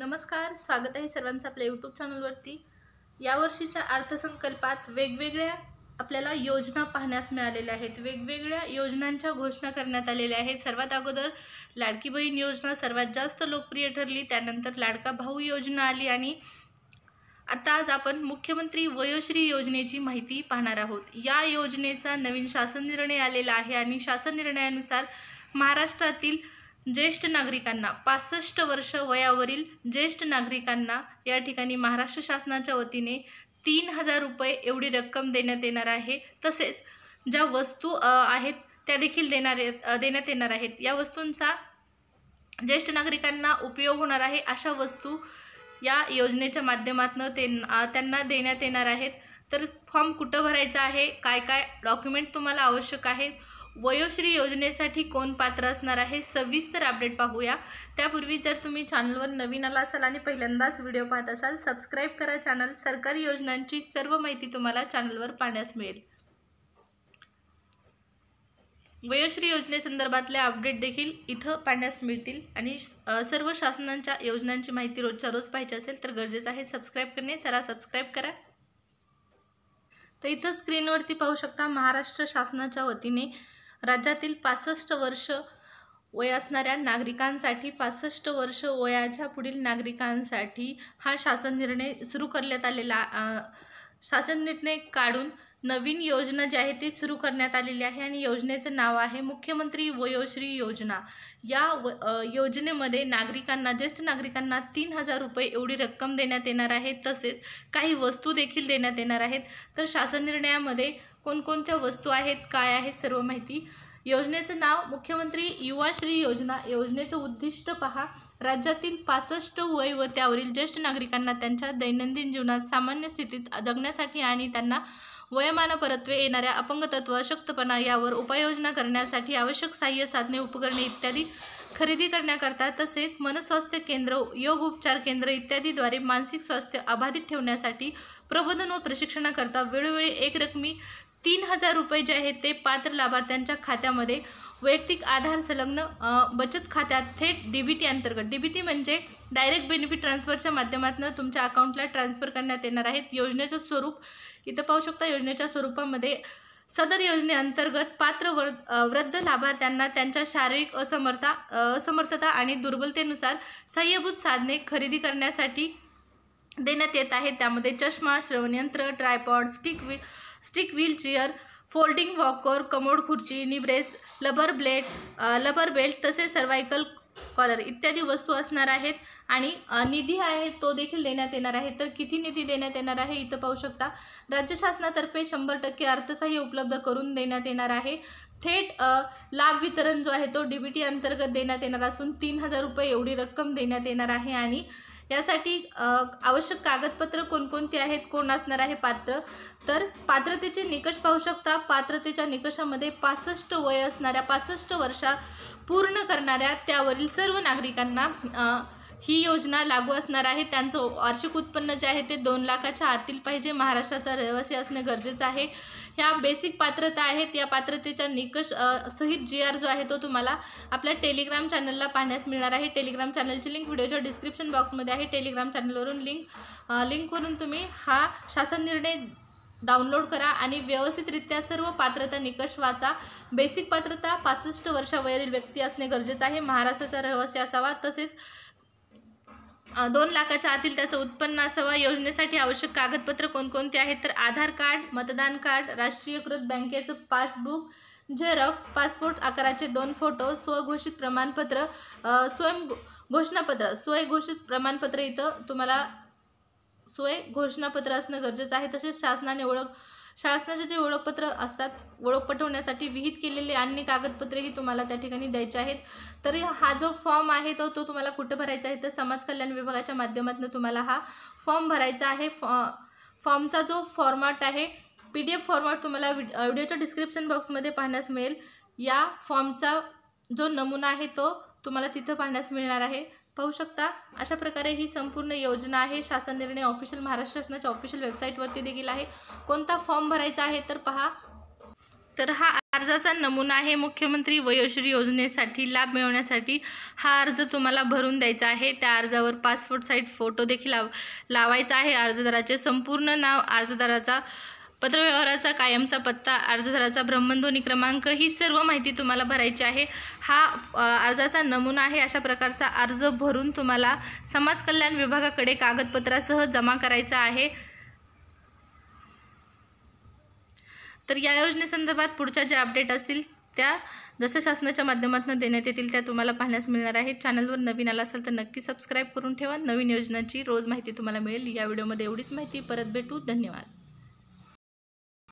नमस्कार स्वागत आहे सर्वांचं आपल्या यूट्यूब चॅनलवरती यावर्षीच्या अर्थसंकल्पात वेगवेगळ्या आपल्याला योजना पाहण्यास मिळालेल्या आहेत वेगवेगळ्या योजनांच्या घोषणा करण्यात आलेल्या आहेत सर्वात अगोदर लाडकी बहीण योजना सर्वात जास्त लोकप्रिय ठरली त्यानंतर लाडका भाऊ योजना आली आणि आता आज आपण मुख्यमंत्री वयोश्री योजनेची माहिती पाहणार आहोत या योजनेचा नवीन शासन निर्णय आलेला आहे आणि शासन निर्णयानुसार महाराष्ट्रातील ज्येष्ठ नागरिकांना पासष्ट वर्ष वयावरील ज्येष्ठ नागरिकांना या ठिकाणी महाराष्ट्र शासनाच्या वतीने तीन हजार रुपये एवढी रक्कम देण्यात येणार आहे तसेच ज्या वस्तू आहेत त्या देखील देणार देण्यात येणार आहेत या वस्तूंचा ज्येष्ठ नागरिकांना उपयोग होणार आहे अशा वस्तू या योजनेच्या माध्यमातून ते त्यांना देण्यात येणार आहेत तर फॉर्म कुठं भरायचा आहे काय काय डॉक्युमेंट तुम्हाला आवश्यक आहे वयोश्री योजनेसाठी कोण पात्र असणार आहे सविस्तर अपडेट पाहूया त्यापूर्वी जर तुम्ही चॅनलवर नवीन आला असाल आणि पहिल्यांदाच व्हिडिओ पाहत असाल सबस्क्राईब करा चॅनल सरकारी योजनांची सर्व माहिती तुम्हाला चॅनलवर पाहण्यास मिळेल वयोश्री योजनेसंदर्भातले अपडेट देखील इथं पाहण्यास मिळतील आणि सर्व शासनांच्या योजनांची माहिती रोजच्या रोज पाहिजे असेल तर गरजेचं आहे सबस्क्राईब करणे चला सबस्क्राईब करा तर इथं स्क्रीनवरती पाहू शकता महाराष्ट्र शासनाच्या वतीने राज्यातील पासष्ट वर्ष वय असणाऱ्या नागरिकांसाठी पासष्ट वर्ष वयाच्या पुढील नागरिकांसाठी हा शासन निर्णय सुरू करण्यात आलेला शासन निर्णय काढून नवीन योजना जी आहे ती सुरू करण्यात आलेली आहे आणि योजनेचं नाव आहे मुख्यमंत्री वयोश्री योजना या व योजनेमध्ये नागरिकांना ज्येष्ठ नागरिकांना तीन हजार रुपये एवढी रक्कम देण्यात येणार आहे तसेच काही वस्तू देखील देण्यात येणार आहेत तर शासन निर्णयामध्ये कोणकोणत्या वस्तू आहेत काय आहे सर्व माहिती योजनेचं नाव मुख्यमंत्री युवा श्री योजना योजनेचं उद्दिष्ट पहा राज्यातील पासष्ट वय व त्यावरील ज्येष्ठ नागरिकांना त्यांच्या दैनंदिन जीवनात सामान्य स्थितीत जगण्यासाठी आणि त्यांना वयमानपरत्वे येणाऱ्या अपंगतत्व अशक्तपणा यावर उपाययोजना करण्यासाठी आवश्यक सहाय्य साधने उपकरणे इत्यादी खरेदी करण्याकरता तसेच मनस्वास्थ्य केंद्र योग उपचार केंद्र इत्यादीद्वारे मानसिक स्वास्थ्य अबाधित ठेवण्यासाठी प्रबोधन व प्रशिक्षणाकरता वेळोवेळी एकरकमी तीन हजार रुपये जे आहेत ते पात्र लाभार्थ्यांच्या खात्यामध्ये वैयक्तिक आधार संलग्न बचत खात्यात थेट डीबीटी अंतर्गत डीबीटी म्हणजे डायरेक्ट बेनिफिट ट्रान्सफरच्या माध्यमातून तुमच्या अकाउंटला ट्रान्सफर करण्यात येणार आहेत योजनेचं स्वरूप इथं पाहू शकता योजनेच्या स्वरूपामध्ये सदर योजनेअंतर्गत पात्र वर वृद्ध लाभार्थ्यांना त्यांच्या शारीरिक असमर्था असमर्थता आणि दुर्बलतेनुसार सहाय्यभूत साधने खरेदी करण्यासाठी देण्यात येत आहे त्यामध्ये चष्मा श्रवणयंत्र ट्रायपॉड स्टिक वि stick wheelchair folding walker commode खुर्ची निब्रेस लबर ब्लेड लबर बेल्ट तसेच सर्वायकल कॉलर इत्यादी वस्तू असणार आहेत आणि निधी आहे तो देखील देण्यात येणार आहे तर किती निधी देण्यात येणार आहे इथं पाहू शकता राज्य शासनातर्फे शंभर टक्के अर्थसहाय्य उपलब्ध करून देण्यात येणार आहे थेट लाभ वितरण जो आहे तो डीबीटी अंतर्गत देण्यात येणार असून तीन हजार रुपये एवढी रक्कम देण्यात येणार आहे आणि यासाठी आवश्यक कागदपत्र कोणकोणती आहेत कोण असणार आहे पात्र तर पात्रतेचे निकष पाहू शकता पात्रतेच्या निकषामध्ये पासष्ट वय असणाऱ्या पासष्ट वर्षा पूर्ण करणाऱ्या त्यावरील सर्व नागरिकांना ही योजना लागू असणार आहे त्यांचं वार्षिक उत्पन्न जे आहे ते दोन लाखाच्या आतील पाहिजे महाराष्ट्राचा रहिवासी असणे गरजेचं आहे ह्या बेसिक पात्रता आहेत या पात्रतेचा निकष सहित जी आर जो आहे तो तुम्हाला आपल्या टेलिग्राम चॅनलला पाहण्यास मिळणार आहे टेलिग्राम चॅनलची लिंक व्हिडिओच्या डिस्क्रिप्शन बॉक्समध्ये आहे टेलिग्राम चॅनलवरून लिंक लिंक तुम्ही हा शासन निर्णय डाउनलोड करा आणि व्यवस्थितरित्या सर्व पात्रता निकष वाचा बेसिक पात्रता पासष्ट वर्षावरील व्यक्ती असणे गरजेचं आहे महाराष्ट्राचा रहिवासी असावा तसेच दोन लाखाच्या आतील त्याचं उत्पन्न असावा योजनेसाठी आवश्यक कागदपत्र कोणकोणते आहेत तर आधार कार्ड मतदान कार्ड राष्ट्रीयकृत बँकेचं पासबुक झेरॉक्स पासपोर्ट आकाराचे दोन फोटो स्वघोषित प्रमाणपत्र स्वयं घोषणापत्र स्वयघोषित प्रमाणपत्र इथं तुम्हाला स्वय घोषणापत्र असणं गरजेचं आहे तसेच शासनाने ओळख शासनाचे जे ओळखपत्र असतात ओळख पटवण्यासाठी विहित केलेले अन्य कागदपत्रेही तुम्हाला त्या ठिकाणी द्यायचे आहेत तर हा जो फॉर्म आहे तो तो तुम्हाला कुठं भरायचा आहे तर समाज कल्याण विभागाच्या माध्यमातून तुम्हाला हा फॉर्म भरायचा आहे फॉ फॉर्मचा जो फॉर्मॅट आहे पी डी एफ फॉर्मॅट तुम्हाला व्हिडिओच्या डिस्क्रिप्शन बॉक्समध्ये पाहण्यास मिळेल या फॉर्मचा जो नमुना आहे तो तुम्हाला तिथं पाहण्यास मिळणार आहे पाहू शकता अशा प्रकारे ही संपूर्ण योजना आहे शासन निर्णय ऑफिशियल महाराष्ट्र शासनाच्या ऑफिशियल वेबसाईटवरती देखील आहे कोणता फॉर्म भरायचा आहे तर पहा तर हा अर्जाचा नमुना आहे मुख्यमंत्री वयोश्री योजनेसाठी लाभ मिळवण्यासाठी हा अर्ज तुम्हाला भरून द्यायचा आहे त्या अर्जावर पासपोर्ट साईज फोटो देखील लावायचा आहे अर्जदाराचे संपूर्ण नाव अर्जदाराचा पत्रव्यवहाराचा कायमचा पत्ता अर्जदाराचा भ्रमणध्वनी क्रमांक ही सर्व माहिती तुम्हाला भरायची आहे हा अर्जाचा नमुना आहे अशा प्रकारचा अर्ज भरून तुम्हाला समाज कल्याण विभागाकडे कागदपत्रासह जमा करायचा आहे तर या योजनेसंदर्भात पुढच्या ज्या अपडेट असतील त्या जसं शासनाच्या माध्यमातून देण्यात येतील त्या तुम्हाला पाहण्यास मिळणार आहेत चॅनलवर नवीन आला असेल तर नक्की सबस्क्राईब करून ठेवा नवीन योजनाची रोज माहिती तुम्हाला मिळेल या व्हिडिओमध्ये एवढीच माहिती परत भेटू धन्यवाद